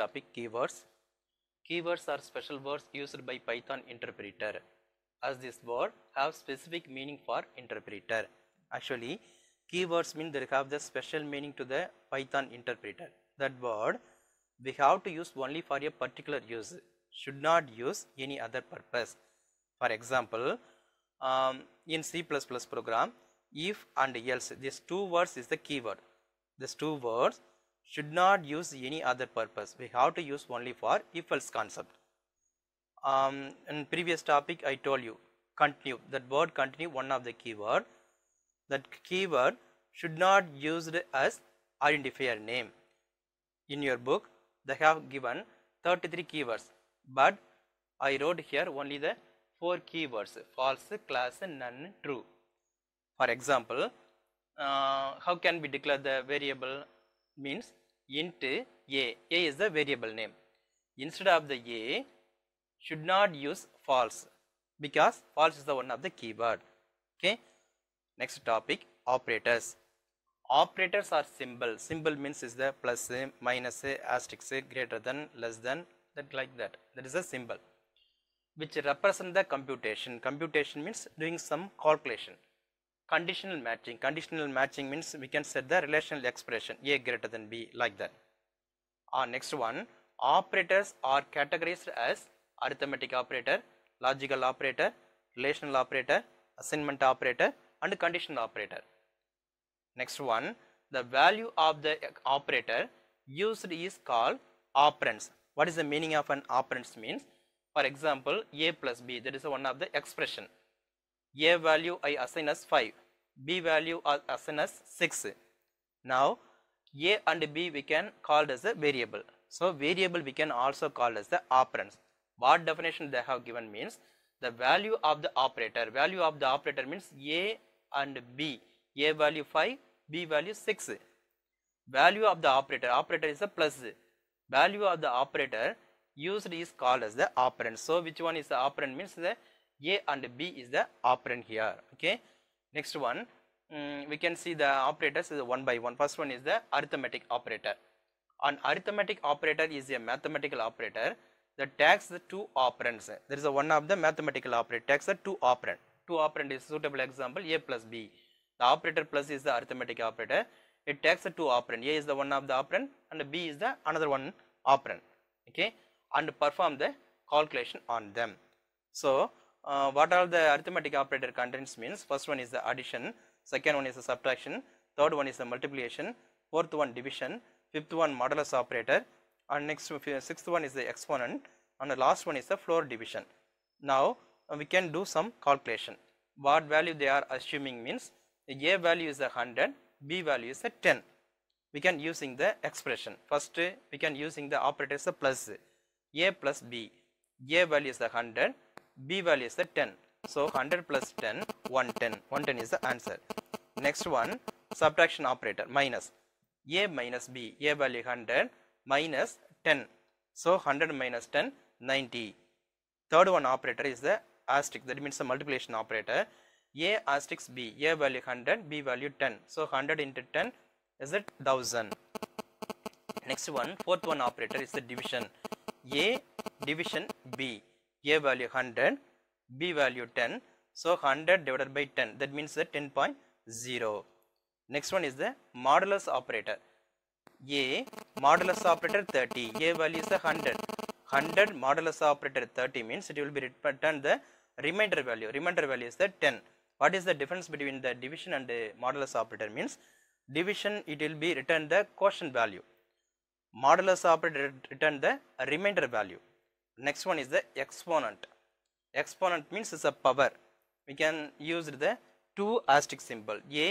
topic keywords. Keywords are special words used by Python interpreter as this word have specific meaning for interpreter. Actually keywords mean they have the special meaning to the Python interpreter. That word we have to use only for a particular use should not use any other purpose. For example um, in C++ program if and else these two words is the keyword. These two words should not use any other purpose. We have to use only for if else concept. Um, in previous topic I told you continue that word continue one of the keyword that keyword should not used as identifier name. In your book they have given 33 keywords but I wrote here only the 4 keywords false, class, none, true. For example, uh, how can we declare the variable means into a. a is the variable name. Instead of the a, should not use false because false is the one of the keyword. Okay. Next topic operators. Operators are symbol. Symbol means is the plus, minus, asterisk, greater than, less than, that like that. That is a symbol which represent the computation. Computation means doing some calculation conditional matching. Conditional matching means we can set the relational expression A greater than B like that. Our next one, operators are categorized as arithmetic operator, logical operator, relational operator, assignment operator and conditional operator. Next one, the value of the operator used is called operands. What is the meaning of an operands means? For example, a plus b that is one of the expression a value I assign as 5, B value I assign as 6. Now A and B we can call as a variable. So variable we can also call as the operands. What definition they have given means the value of the operator. Value of the operator means A and B. A value 5, B value 6. Value of the operator. Operator is a plus. Value of the operator used is called as the operand. So which one is the operand means the a and B is the operand here okay next one um, we can see the operators is one by First one is the arithmetic operator an arithmetic operator is a mathematical operator that takes the two operands there is a one of the mathematical operator takes the two operand two operand is suitable example A plus B the operator plus is the arithmetic operator it takes the two operand A is the one of the operand and B is the another one operand okay and perform the calculation on them so uh, what are the arithmetic operator contents means first one is the addition second one is the subtraction third one is the multiplication fourth one division fifth one modulus operator and next sixth one is the exponent and the last one is the floor division now uh, we can do some calculation what value they are assuming means a value is the 100 b value is the 10 we can using the expression first we can using the operator is the plus a plus b a value is the 100 B value is the 10. So 100 plus 10, 110. 110 is the answer. Next one, subtraction operator minus A minus B, A value 100 minus 10. So 100 minus 10, 90. Third one operator is the asterisk, that means the multiplication operator. A asterisk B, A value 100, B value 10. So 100 into 10 is it 1000. Next one, fourth one operator is the division. A division B a value 100 b value 10 so 100 divided by 10 that means the 10.0 next one is the modulus operator a modulus operator 30 a value is 100 100 modulus operator 30 means it will be returned the remainder value remainder value is the 10 what is the difference between the division and the modulus operator means division it will be returned the quotient value modulus operator return the remainder value next one is the exponent exponent means it's a power we can use the 2 asterisk symbol a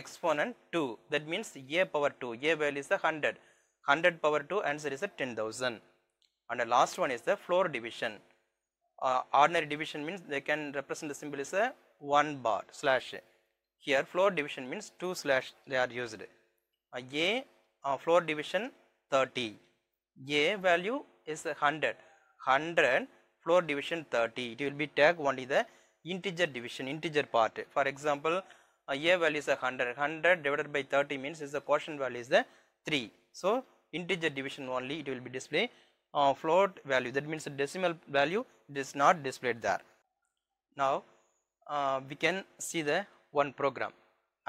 exponent 2 that means a power 2 a value is the 100 100 power 2 answer is a 10000 and the last one is the floor division uh, ordinary division means they can represent the symbol is a 1 bar slash here floor division means 2 slash they are used uh, a uh, floor division 30 a value is 100 100 floor division 30 it will be tag only the integer division integer part for example uh, a value is 100 100 divided by 30 means is the quotient value is the 3 so integer division only it will be display uh, float value that means the decimal value is not displayed there now uh, we can see the one program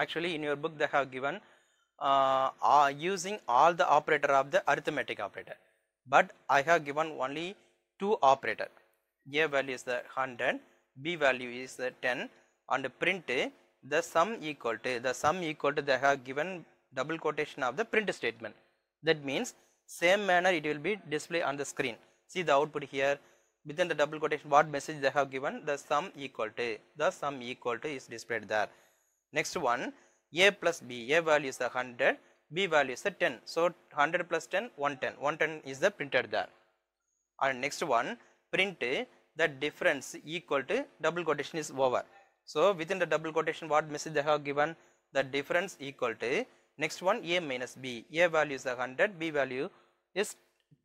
actually in your book they have given uh, uh using all the operator of the arithmetic operator but i have given only 2 operator a value is the 100 b value is the 10 and print the sum equal to the sum equal to they have given double quotation of the print statement that means same manner it will be displayed on the screen see the output here within the double quotation what message they have given the sum equal to the sum equal to is displayed there next one a plus b a value is the 100 b value is the 10 so 100 plus 10 110 110 is the printed there and next one print the difference equal to double quotation is over. So within the double quotation what message they have given the difference equal to next one a minus b a value is 100 b value is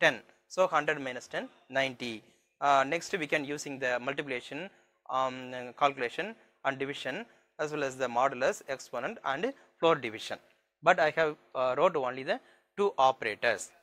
10 so 100 minus 10 90 uh, next we can using the multiplication um, calculation and division as well as the modulus exponent and floor division but I have uh, wrote only the two operators